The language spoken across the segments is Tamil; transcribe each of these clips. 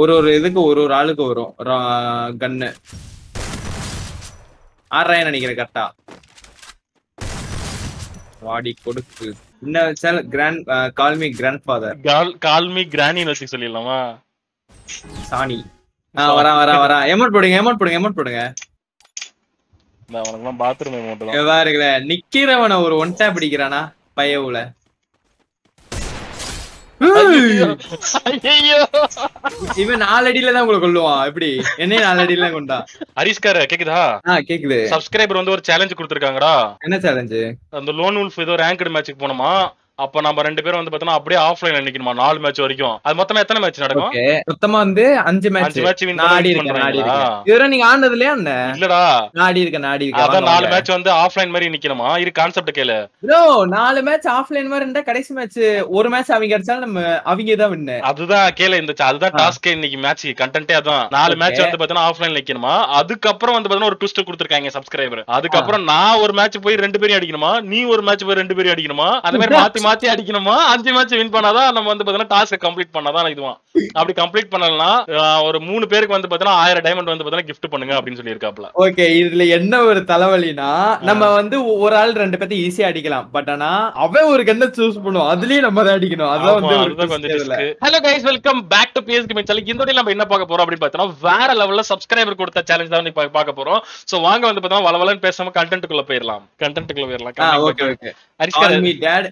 ஒரு ஒரு இதுக்கு ஒரு ஒரு ஆளுக்கு வரும் கன்னு ஆறாயிரம் நினைக்கிறேன் கரெக்டா வாடி கொடுக்கு sir grand call me grand father call me கிராணின்னு வச்சு சொல்லிடலாமா சாணி ஆ வரா வரா வரா எமௌண்ட் போடுங்க எமௌண்ட் போடுங்க எமௌண்ட் போடுங்க நான் பாத்ரூம் எமௌண்ட் தான் வேற நிக்கிறவன ஒரு ஒன் டேப் அடிக்கிறானா பையவுல இவன் நாலடியில உங்களை கொல்லுவான் எப்படி என்னைய நாலடியில தான் கொண்டா கேக்குதா கேக்குது சப்ஸ்கிரைபர் வந்து ஒரு சேலஞ்ச் கொடுத்துருக்காங்கடா என்ன சேலஞ்சு அந்த லோன் உல்ஃப் ஏதோ ரேங்க்டு மேட்ச்க்கு போனோமா அப்ப நம்ம ரெண்டு பேரும் வந்து பாத்தீங்கன்னா அப்படியே ஆஃப்லைன்ல நிக்கணுமா நாலு மேட்ச் வரைக்கும் அது மொத்தம் எத்தனை மேட்ச் நடக்கும் மொத்தமா வந்து அஞ்சு மேட்ச் மேட்ச் வின் இருக்கேன் நீங்க ஆனது இல்லையா இல்லடா ஆடி இருக்கேன் ஆடி இருக்கேன் அதான் நாலு மேட்ச் வந்து ஆஃப்லைன் மாதிரி நிக்கணுமா இரு கான்செப்ட் கேளு ப்ரோ நாலு மேட்ச் ஆஃப்லைன் மாதிரி இருந்தா கடைசி மேட்ச் ஒரு மேட்ச் அவங்க அடிச்சாலும் நம்ம அவங்க தான் வின்னு அதுதான் கேளு இந்த அதுதான் டாஸ்க் இன்னைக்கு மேட்ச் கண்டென்ட்டே அதான் நாலு மேட்ச் வந்து பார்த்தோம்னா ஆஃப்லைன் நிக்கணுமா அதுக்கப்புறம் வந்து பாத்தீங்கன்னா ஒரு ட்விஸ்ட் கொடுத்துருக்காங்க சப்ஸ்கிரைபர் அதுக்கப்புறம் நான் ஒரு மேட்ச் போய் ரெண்டு பேரும் அடிக்கணுமா நீ ஒரு மேட்ச் போய் ரெண்டு பேரும் அடிக்கணுமா அந்த மாதிரி மாத்தி மாத்தி அடிக்கணுமா அஞ்சு மேட்ச் வின் பண்ணாதான் நம்ம வந்து பாத்தீங்கன்னா டாஸ்க் கம்ப்ளீட் பண்ணாதான் இதுவான் அப்படி கம்ப்ளீட் பண்ணலாம் ஒரு மூணு பேருக்கு வந்து பாத்தீங்கன்னா ஆயிரம் டைமண்ட் வந்து கிஃப்ட் பண்ணுங்க அப்படின்னு சொல்லியிருக்காப்ல ஓகே இதுல என்ன ஒரு தலைவலினா நம்ம வந்து ஒரு ஆள் ரெண்டு பேத்தி ஈஸியா அடிக்கலாம் பட் ஆனா அவன் ஒரு கண்ணை சூஸ் பண்ணுவோம் அதுலயும் நம்ம தான் அடிக்கணும் அதான் வந்து hello guys welcome back to பிஎஸ்கி மீன் சலி இந்த நம்ம என்ன பார்க்க போறோம் அப்படின்னு பாத்தீங்கன்னா வேற லெவல்ல சப்ஸ்கிரைபர் கொடுத்த சேலஞ்ச் தான் பார்க்க போறோம் சோ வாங்க வந்து பார்த்தோம்னா வளவலன்னு பேசாம கண்டென்ட்டுக்குள்ள போயிடலாம் கண்டென்ட்டுக்குள்ள போயிடலாம்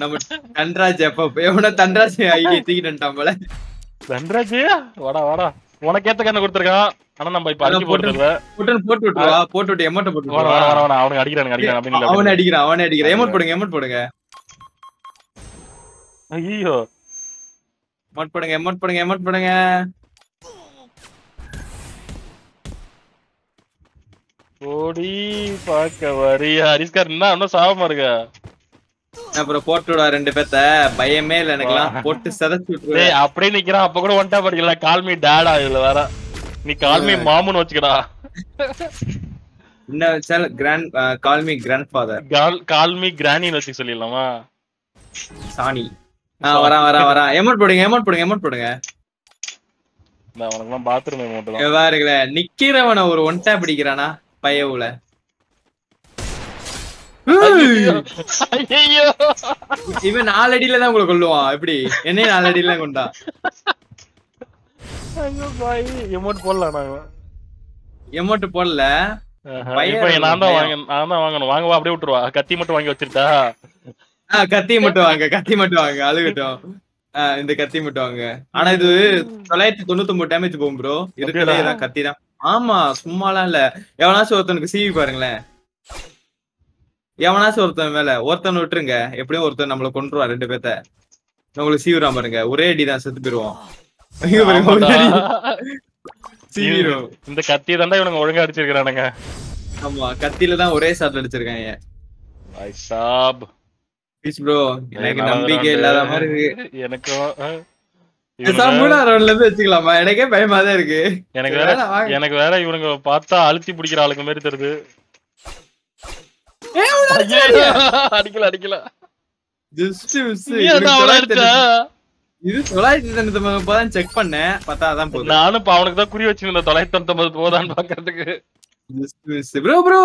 நம்ம தன்ராஜ் எப்ப எவனோ தன்ராஜ் ஐடியா தூக்கிட்டான் போல தன்ராஜ் வாடா வாடா உனக்கு ஏத்த கண்ணு கொடுத்துருக்கான் ஆனா நம்ம இப்ப அடிக்க போட்டு போட்டு விட்டுருவா போட்டு விட்டு எமௌண்ட் போட்டு வர வர வர அடிக்கிறான் அப்படின்னு அடிக்கிறான் அவனே அடிக்கிறான் எமௌண்ட் போடுங்க எமௌண்ட் போடுங்க ஐயோ எமௌண்ட் போடுங்க எமௌண்ட் போடுங்க எமௌண்ட் போடுங்க ஓடி பாக்க வரியா ஹரிஸ்கார் என்ன இன்னும் சாபமா இருக்கா அப்புறம் போட்டு விடுவா ரெண்டு பேத்த பயமே இல்ல எனக்கு எல்லாம் போட்டு சதச்சு விட்டுருவேன் அப்படியே நிக்கிறான் அப்ப கூட ஒன்டா படிக்கல கால்மி டேடா இதுல வேற நீ கால்மி மாமுன்னு வச்சுக்கடா என்ன sir grand call me grand father call me கிராணின்னு வச்சு சொல்லிடலாமா சாணி ஆஹ் வரா வரா வரா எமௌண்ட் போடுங்க எமௌண்ட் போடுங்க எமௌண்ட் போடுங்க பாத்ரூம் எமௌண்ட் தான் நிக்கிறவன ஒரு ஒன்டா பிடிக்கிறானா பையவுல இவன் நாலடியில தான் உங்களை கொல்லுவான் எப்படி என்னையும் நாலடியில கொண்டா ஐயோ பாய் எமோட் போடல நான் எமோட் போடல வாங்க அப்படியே விட்டுருவா கத்தி மட்டும் வாங்கி கத்தி மட்டும் வாங்க கத்தி மட்டும் வாங்க இந்த கத்தி மட்டும் வாங்க ஆனா இது தொள்ளாயிரத்தி தொண்ணூத்தி ஒன்பது டேமேஜ் போகும் ப்ரோ கத்தி தான் ஆமா சும்மாலாம் இல்ல எவனாச்சும் ஒருத்தனுக்கு சிவி பாருங்களேன் எவனாச்சும் ஒருத்தன் மேல ஒருத்தன் விட்டுருங்க எப்படியும் ஒருத்தன் நம்மள கொண்டுருவா ரெண்டு பேத்த உங்களுக்கு சீவிரா பாருங்க ஒரே அடிதான் செத்து போயிருவோம் இந்த கத்தி தான் இவனுங்க ஒழுங்கா அடிச்சிருக்கானுங்க ஆமா கத்தில தான் ஒரே ஷாட் அடிச்சிருக்காங்க சாப் பீஸ் ப்ரோ எனக்கு நம்பிக்கை இல்லாத மாதிரி இருக்கு எனக்கும் எனக்கே பயமா தான் இருக்கு எனக்கு வேற எனக்கு வேற இவனுங்க பார்த்தா அழுத்தி பிடிக்கிற ஆளுக்கு மாதிரி தருது தொள்ளாயிரத்தி தொண்ணூத்தி செக் பண்ணேன் பார்த்தா அதான் நானும் இப்ப அவனுக்கு தான் குறி வச்சிருந்தேன் தொள்ளாயிரத்தி தொண்ணூத்தி போதான்னு பாக்குறதுக்கு ப்ரோ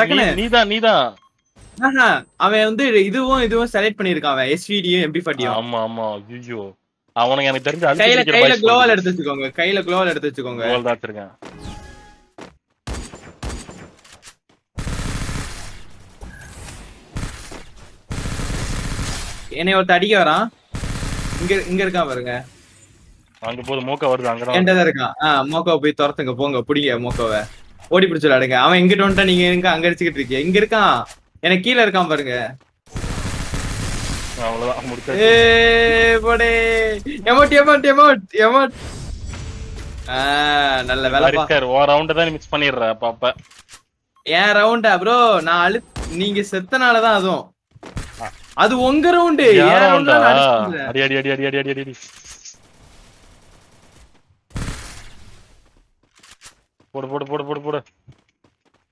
டக்குனு நீ தான் நீ அவன் வந்து இதுவும் இதுவும் செலக்ட் பண்ணிருக்கான் அவன் எஸ்விடியும் எம்பி ஃபார்ட்டியும் ஆமா ஆமா அவனுக்கு எனக்கு கையில கையில எடுத்து வச்சுக்கோங்க கையில க்ளோவல் எடுத்து வச்சுக்கோங்க என்னை ஒருத்த அடிக்க வரான் இங்க இங்க இருக்கான் பாருங்க அங்க போது மோக்கா வருது அங்க தான் தான் இருக்கான் ஆ மோக்காவை போய் துரத்துங்க போங்க புடிங்க மோக்காவை ஓடி பிடிச்சு விளையாடுங்க அவன் எங்கிட்ட வந்துட்டா நீங்க எங்க அங்க அடிச்சுக்கிட்டு இருக்கீங்க இங்க இருக்கான் எனக்கு கீழ இருக்கான் பாருங்க அவ்வளவுதான் முடிச்சு ஏ போடே எமோட் எமோட் எமோட் எமோட் நல்ல வேலை இருக்கார் ஓ ரவுண்ட் தான் மிஸ் பண்ணிடுற அப்ப ஏன் ரவுண்டா ப்ரோ நான் அழு நீங்க செத்தனால தான் அதுவும் அது உங்க ரவுண்டு அடி அடி அடி அடி அடி அடி அடி போடு போடு போடு போடு போடு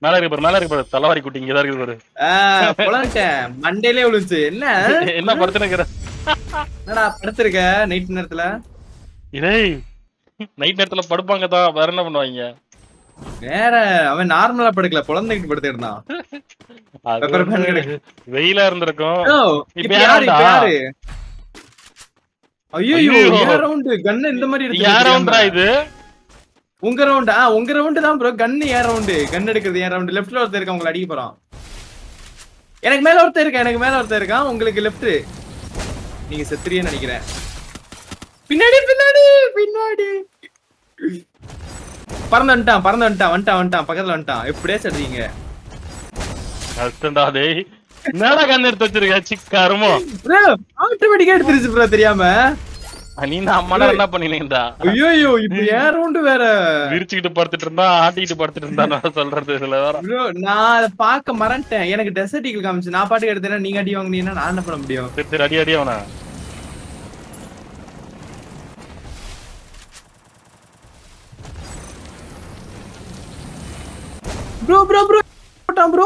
மேல இருக்கு பாரு மேல இருக்கு பாரு தலவாரி குட்டி இங்க தான் இருக்கு பாரு புலர்ட்டேன் மண்டையிலே விழுந்துச்சு என்ன என்ன படுத்துனக்கிற என்னடா படுத்துருக்க நைட் நேரத்துல இதே நைட் நேரத்துல படுப்பாங்க தான் வேற என்ன பண்ணுவாங்க வேற அவன் நார்மலா படுக்கல குழந்தைக்கு படுத்துட்டு இருந்தான் வெயிலா இருந்திருக்கும் இந்த மாதிரி இருக்கு உங்க உங்க அடிக்க போறான் எனக்கு மேல ஒருத்தர் எனக்கு மேல இருக்கான் உங்களுக்கு நீங்க நினைக்கிறேன் பின்னாடி பின்னாடி பின்னாடி பறந்து வந்துட்டான் பறந்து வந்துட்டான் வந்துட்டான் வந்துட்டான் பக்கத்துல வந்துட்டான் எப்படியே சொல்றீங்க கஷ்டம்டா டேய் என்னடா கண்ணு எடுத்து வச்சிருக்க சிக்காருமோ கருமோ ப்ரோ ஆட்டோமேட்டிக்கா எடுத்துருச்சு ப்ரோ தெரியாம நீ இந்த அம்மா என்ன பண்ணினீங்கடா ஐயோ ஐயோ இப்போ ஏன் ரவுண்ட் வேற விரிச்சிட்டு படுத்துட்டு இருந்தா ஆட்டிட்டு படுத்துட்டு இருந்தா சொல்றது இதுல வேற ப்ரோ நான் பாக்க பார்க்க மறந்துட்டேன் எனக்கு டெசர்ட் ஈகிள் காமிச்சு நான் பாட்டு எடுத்தேனா நீங்க அடி வாங்குனீங்கன்னா நான் என்ன பண்ண முடியும் சரி சரி அடி அடி அவனா ப்ரோ ப்ரோ ப்ரோ போட்டான் ப்ரோ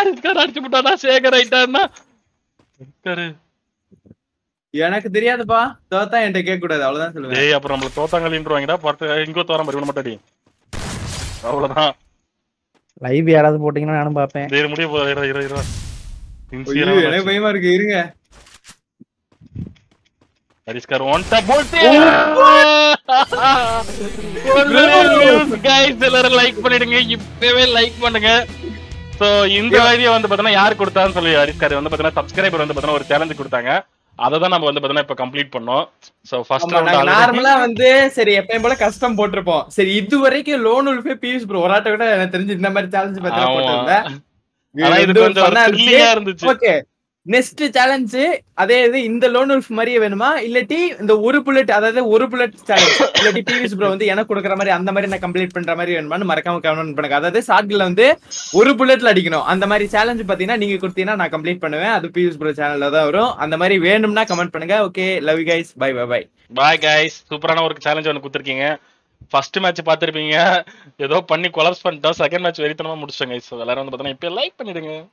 அடிச்சு விட்டானா சேகர் ஆயிட்டான்னா எனக்கு தெரியாதுப்பா தோத்தா என்கிட்ட கேட்க கூடாது அவ்வளவுதான் சொல்லுவேன் ஏய் அப்புறம் நம்மள தோத்தாங்கலின்றவாங்கடா பார்த்து எங்க தோற மாதிரி விட மாட்டடி அவ்வளவுதான் லைவ் யாராவது போட்டீங்கன்னா நானும் பாப்பேன் டேய் முடிய போற இரு இரு இரு எனக்கு பயமா இருக்கு இருங்க Paris Karu on top bolt எல்லாரும் லைக் பண்ணிடுங்க இப்பவே லைக் பண்ணுங்க சோ இந்த வீடியோ வந்து பாத்தீங்கன்னா யார் கொடுத்தான்னு சொல்லி ஹரிஷ் வந்து பாத்தீங்கன்னா சப்ஸ்கிரைபர் வந்து பாத்தீங்கன்னா ஒரு சேலஞ்ச் கொடுத்தாங்க அததான் நம்ம வந்து பாத்தீங்கன்னா இப்ப கம்ப்ளீட் பண்ணோம் சோ ஃபர்ஸ்ட் ரவுண்ட் நார்மலா வந்து சரி எப்பயும் போல கஷ்டம் போட்டிருப்போம் சரி இது வரைக்கும் லோன் உல்ஃபே பியூஸ் ப்ரோ ஒரு ஆட்ட கூட எனக்கு தெரிஞ்சு இந்த மாதிரி சேலஞ்ச் பார்த்தா போட்டிருந்தேன் ஆனா இது கொஞ்சம் இருந்துச்சு ஓகே நெக்ஸ்ட் சேலஞ்சு அதே இது இந்த லோன் உல்ஃப் மாதிரியே வேணுமா இல்லாட்டி இந்த ஒரு புல்லட் அதாவது ஒரு புல்லட் சேலஞ்ச் இல்லாட்டி பிவிஸ் ப்ரோ வந்து எனக்கு கொடுக்குற மாதிரி அந்த மாதிரி நான் கம்ப்ளீட் பண்ற மாதிரி வேணுமான்னு மறக்காம கமெண்ட் பண்ணுங்க அதாவது ஷார்ட்ல வந்து ஒரு புல்லட்ல அடிக்கணும் அந்த மாதிரி சேலஞ்சு பாத்தீங்கன்னா நீங்க கொடுத்தீங்கன்னா நான் கம்ப்ளீட் பண்ணுவேன் அது பிவிஸ் ப்ரோ சேனல்ல தான் வரும் அந்த மாதிரி வேணும்னா கமெண்ட் பண்ணுங்க okay love you guys bye bye bye bye guys சூப்பரான ஒரு சேலஞ்ச் ஒன்று கொடுத்துருக்கீங்க ஃபர்ஸ்ட் மேட்ச் பார்த்துருப்பீங்க ஏதோ பண்ணி கொலாப்ஸ் பண்ணிட்டோம் செகண்ட் மேட்ச் வெறித்தனமாக முடிச்சிட்டோம் ஸோ எல்லாரும் வந்து பார்த்தீங்கன்னா இப்போ லைக் பண்ணிடுங்க